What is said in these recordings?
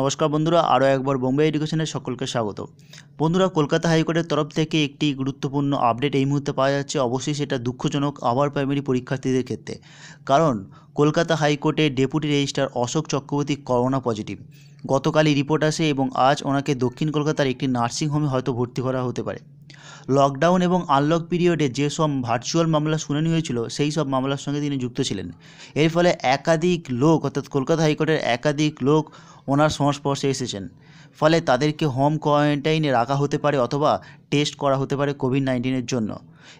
নমস্কার বন্ধুরা আরও একবার বোম্বে এডুকেশনের সকলকে স্বাগত বন্ধুরা কলকাতা হাইকোর্টের তরফ থেকে একটি গুরুত্বপূর্ণ আপডেট এই মুহূর্তে পাওয়া যাচ্ছে অবশ্যই সেটা দুঃখজনক আবার প্রাইমারি পরীক্ষার্থীদের ক্ষেত্রে কারণ কলকাতা হাইকোর্টে deputy registrar Ashok Chakraborty corona positive গতকালই রিপোর্ট আসে এবং আজ ওনাকে দক্ষিণ কলকাতার একটি নার্সিংহোমে হয়তো ভর্তি করা হতে পারে লকডাউন এবং আনলক পিরিয়ডে যেসব ভার্চুয়াল মামলা শুনানি হয়েছিল সেই সব মামলার সঙ্গে তিনি যুক্ত ছিলেন এর ফলে একাধিক লোক অর্থাৎ কলকাতা হাইকোর্টের একাধিক লোক ওনার সংস্পর্শে এসেছেন ফলে তাদেরকে হোম কোয়ারেন্টাইনে রাখা হতে পারে অথবা টেস্ট করা হতে পারে কোভিড নাইন্টিনের জন্য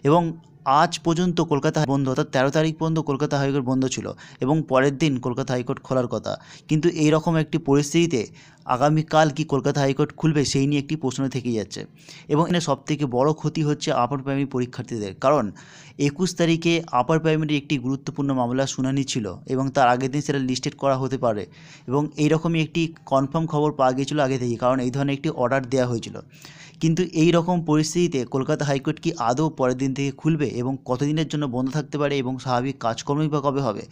এবং আজ পর্যন্ত কলকাতা বন্ধ অর্থাৎ তেরো তারিখ পর্যন্ত কলকাতা হাইকোর্ট বন্ধ ছিল এবং পরের দিন কলকাতা হাইকোর্ট খোলার কথা কিন্তু এই রকম একটি পরিস্থিতিতে আগামীকাল কি কলকাতা হাইকোর্ট খুলবে সেই নিয়ে একটি প্রশ্ন থেকে যাচ্ছে এবং এখানে সবথেকে বড় ক্ষতি হচ্ছে আপার প্রাইমারি পরীক্ষার্থীদের কারণ একুশ তারিখে আপার প্রাইমারির একটি গুরুত্বপূর্ণ মামলা শুনানি ছিল এবং তার আগের দিন সেটা লিস্টেড করা হতে পারে এবং এইরকমই একটি কনফার্ম খবর পাওয়া গিয়েছিল আগে থেকে কারণ এই ধরনের একটি অর্ডার দেওয়া হয়েছিল কিন্তু এই রকম পরিস্থিতিতে কলকাতা হাইকোর্ট কি আদৌ পরের দিন থেকে খুলবে এবং কতদিনের জন্য বন্ধ থাকতে পারে এবং স্বাভাবিক কাজকর্মই বা কবে হবে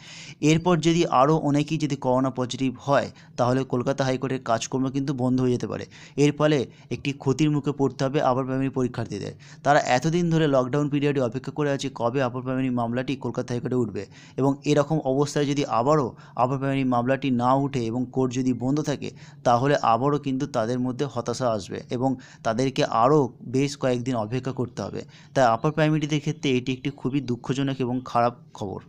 এরপর যদি আরও অনেকেই যদি করোনা পজিটিভ হয় তাহলে কলকাতা হাইকোর্টের কাজকর্ম কিন্তু বন্ধ হয়ে যেতে পারে এর ফলে একটি ক্ষতির মুখে পড়তে হবে আপার প্রাইমারি পরীক্ষার্থীদের তারা এতদিন ধরে লকডাউন পিরিয়ডে অপেক্ষা করে আছে কবে আপার প্রাইমারি মামলাটি কলকাতা হাইকোর্টে উঠবে এবং এরকম অবস্থায় যদি আবারও আপার প্রাইমারি মামলাটি না উঠে এবং কোর্ট যদি বন্ধ থাকে তাহলে আবারও কিন্তু তাদের মধ্যে হতাশা আসবে এবং তাদেরকে আরও বেশ কয়েকদিন অপেক্ষা করতে হবে তাই আপার প্রাইমারিদের ক্ষেত্রে এটি একটি খুবই দুঃখজনক এবং খারাপ খবর